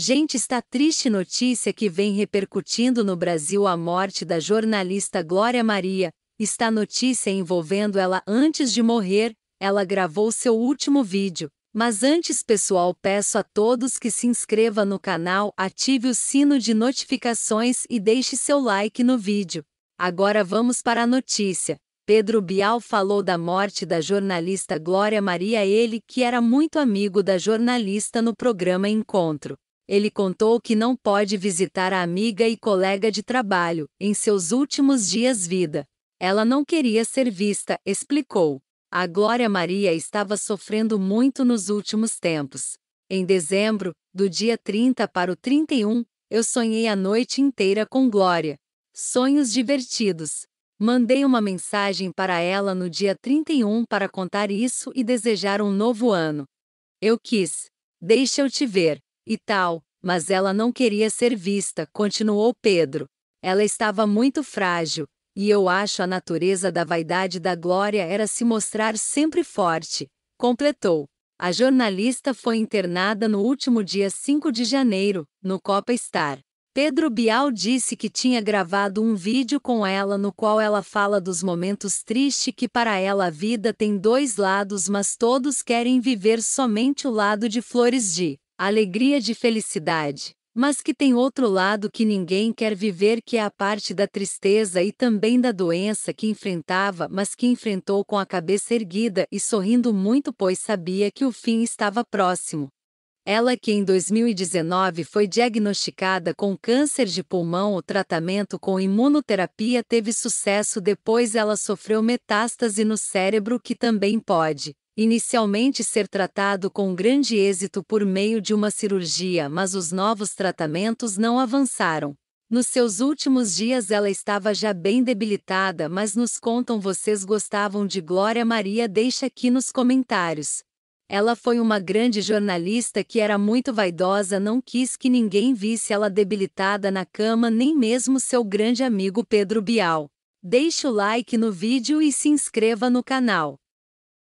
Gente, está triste notícia que vem repercutindo no Brasil a morte da jornalista Glória Maria. Está notícia envolvendo ela antes de morrer, ela gravou seu último vídeo. Mas antes, pessoal, peço a todos que se inscreva no canal, ative o sino de notificações e deixe seu like no vídeo. Agora vamos para a notícia. Pedro Bial falou da morte da jornalista Glória Maria, ele que era muito amigo da jornalista no programa Encontro. Ele contou que não pode visitar a amiga e colega de trabalho em seus últimos dias vida. Ela não queria ser vista, explicou. A Glória Maria estava sofrendo muito nos últimos tempos. Em dezembro, do dia 30 para o 31, eu sonhei a noite inteira com Glória. Sonhos divertidos. Mandei uma mensagem para ela no dia 31 para contar isso e desejar um novo ano. Eu quis. Deixa eu te ver e tal, mas ela não queria ser vista, continuou Pedro. Ela estava muito frágil, e eu acho a natureza da vaidade da Glória era se mostrar sempre forte, completou. A jornalista foi internada no último dia 5 de janeiro, no Copa Star. Pedro Bial disse que tinha gravado um vídeo com ela no qual ela fala dos momentos tristes que para ela a vida tem dois lados, mas todos querem viver somente o lado de flores de alegria de felicidade, mas que tem outro lado que ninguém quer viver, que é a parte da tristeza e também da doença que enfrentava, mas que enfrentou com a cabeça erguida e sorrindo muito, pois sabia que o fim estava próximo. Ela que em 2019 foi diagnosticada com câncer de pulmão, o tratamento com imunoterapia teve sucesso, depois ela sofreu metástase no cérebro que também pode inicialmente ser tratado com grande êxito por meio de uma cirurgia, mas os novos tratamentos não avançaram. Nos seus últimos dias ela estava já bem debilitada, mas nos contam vocês gostavam de Glória Maria, deixa aqui nos comentários. Ela foi uma grande jornalista que era muito vaidosa, não quis que ninguém visse ela debilitada na cama, nem mesmo seu grande amigo Pedro Bial. Deixe o like no vídeo e se inscreva no canal.